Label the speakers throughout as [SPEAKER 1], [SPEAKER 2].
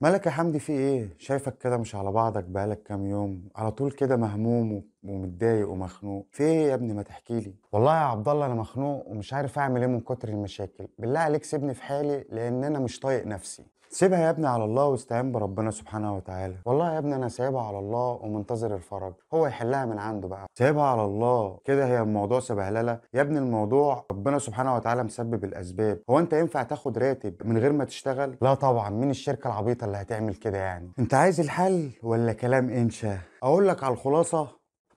[SPEAKER 1] مالك يا حمدي في ايه؟ شايفك كده مش على بعضك بقالك كام يوم، على طول كده مهموم ومتضايق ومخنوق، في ايه يا ابني ما تحكي لي؟ والله يا عبد الله انا مخنوق ومش عارف اعمل ايه من كتر المشاكل، بالله عليك سيبني في حالي لان انا مش طايق نفسي، سيبها يا ابني على الله واستعين بربنا سبحانه وتعالى والله يا ابني انا سايبها على الله ومنتظر الفرج هو يحلها من عنده بقى سايبها على الله كده هي الموضوع سبهلله يا ابني الموضوع ربنا سبحانه وتعالى مسبب الاسباب هو انت ينفع تاخد راتب من غير ما تشتغل لا طبعا مين الشركه العبيطه اللي هتعمل كده يعني انت عايز الحل ولا كلام انشا اقول لك على الخلاصه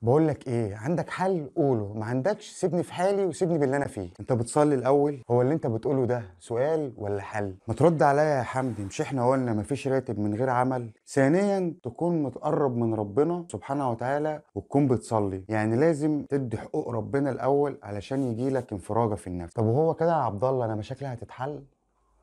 [SPEAKER 1] بقول لك ايه عندك حل قوله ما عندكش سيبني في حالي وسيبني باللي انا فيه انت بتصلي الاول هو اللي انت بتقوله ده سؤال ولا حل ما ترد عليا يا حمدي مش احنا قلنا مفيش راتب من غير عمل ثانيا تكون متقرب من ربنا سبحانه وتعالى وتكون بتصلي يعني لازم تدي حقوق ربنا الاول علشان يجي لك انفراجه في النفس طب وهو كده يا عبد الله انا مشاكلي هتتحل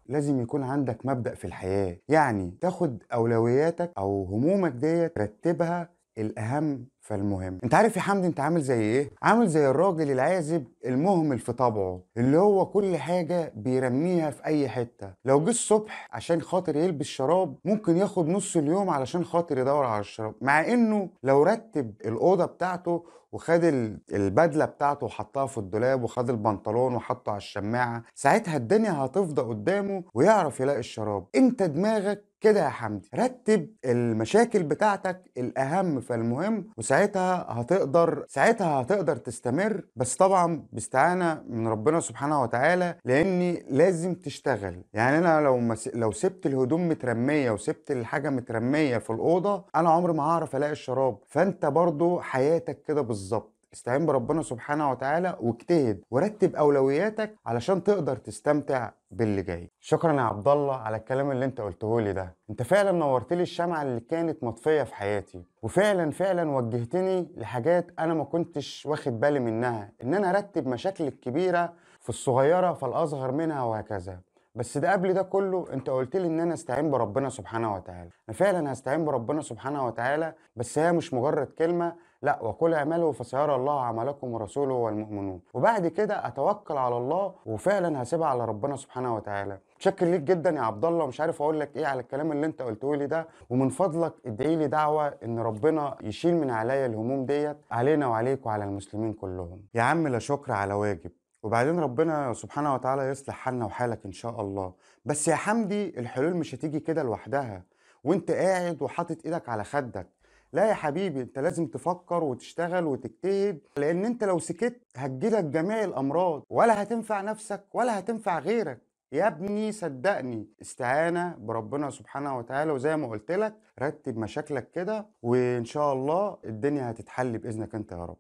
[SPEAKER 1] لازم يكون عندك مبدأ في الحياة يعني تاخد أولوياتك أو همومك ديت ترتبها الاهم فالمهم انت عارف يا حمدي انت عامل زي ايه عامل زي الراجل العازب المهمل في طبعه اللي هو كل حاجه بيرميها في اي حته لو جه الصبح عشان خاطر يلبس شراب ممكن ياخد نص اليوم علشان خاطر يدور على الشراب مع انه لو رتب الاوضه بتاعته وخد البدله بتاعته وحطها في الدولاب وخد البنطلون وحطه على الشماعه ساعتها الدنيا هتفضى قدامه ويعرف يلاقي الشراب انت دماغك كده يا حمدي رتب المشاكل بتاعتك الاهم فالمهم وساعتها هتقدر ساعتها هتقدر تستمر بس طبعا باستعانه من ربنا سبحانه وتعالى لاني لازم تشتغل يعني انا لو مس... لو سبت الهدوم مترميه وسبت الحاجه مترميه في الاوضه انا عمري ما هعرف الاقي الشراب فانت برضو حياتك كده بالظبط استعين بربنا سبحانه وتعالى واجتهد ورتب اولوياتك علشان تقدر تستمتع باللي جاي شكرا يا عبد الله على الكلام اللي انت قلته لي ده انت فعلا نورت لي الشمعه اللي كانت مطفيه في حياتي وفعلا فعلا وجهتني لحاجات انا ما كنتش واخد بالي منها ان انا ارتب مشاكلي الكبيره في الصغيره فالاصغر منها وهكذا بس ده قبل ده كله انت قلت لي ان انا استعين بربنا سبحانه وتعالى انا فعلا هستعين بربنا سبحانه وتعالى بس هي مش مجرد كلمه لا وقل اعملوا فسيرى الله عملكم ورسوله والمؤمنون وبعد كده اتوكل على الله وفعلا هسيبها على ربنا سبحانه وتعالى متشكر ليك جدا يا عبد الله ومش عارف اقول لك ايه على الكلام اللي انت قلته لي ده ومن فضلك ادعي لي دعوه ان ربنا يشيل من عليا الهموم ديت علينا وعليك وعلى المسلمين كلهم يا عم لا شكر على واجب وبعدين ربنا سبحانه وتعالى يصلح حالنا وحالك ان شاء الله بس يا حمدي الحلول مش هتيجي كده لوحدها وانت قاعد وحاطط ايدك على خدك لا يا حبيبي انت لازم تفكر وتشتغل وتجتهد لان انت لو سكت هتجيلك جميع الامراض ولا هتنفع نفسك ولا هتنفع غيرك يا ابني صدقني استعانة بربنا سبحانه وتعالى وزي ما قلت لك رتب مشاكلك كده وإن شاء الله الدنيا هتتحل بإذنك أنت يا رب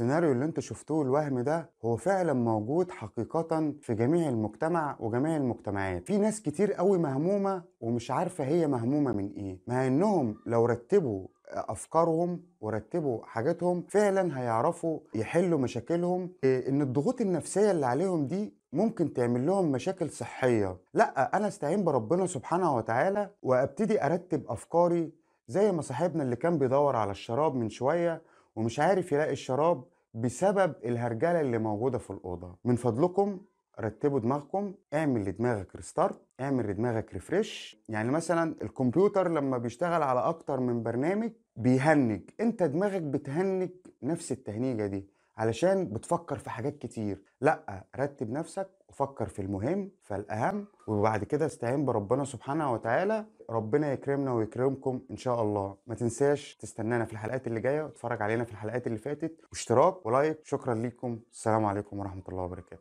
[SPEAKER 1] السيناريو اللي انت شفتوه الوهم ده هو فعلا موجود حقيقة في جميع المجتمع وجميع المجتمعات في ناس كتير قوي مهمومة ومش عارفة هي مهمومة من ايه مع انهم لو رتبوا افكارهم ورتبوا حاجاتهم فعلا هيعرفوا يحلوا مشاكلهم إيه، ان الضغوط النفسيه اللي عليهم دي ممكن تعمل لهم مشاكل صحيه لا انا استعين بربنا سبحانه وتعالى وابتدي ارتب افكاري زي ما صاحبنا اللي كان بيدور على الشراب من شويه ومش عارف يلاقي الشراب بسبب الهرجله اللي موجوده في الاوضه من فضلكم رتبوا دماغكم اعمل لدماغك ريستارت اعمل لدماغك ريفريش يعني مثلا الكمبيوتر لما بيشتغل على اكتر من برنامج بيهنج انت دماغك بتهنج نفس التهنيجه دي علشان بتفكر في حاجات كتير لا رتب نفسك وفكر في المهم فالأهم وبعد كده استعين بربنا سبحانه وتعالى ربنا يكرمنا ويكرمكم إن شاء الله ما تنساش تستنانا في الحلقات اللي جاية وتتفرج علينا في الحلقات اللي فاتت واشتراك ولايك شكرا ليكم السلام عليكم ورحمة الله وبركاته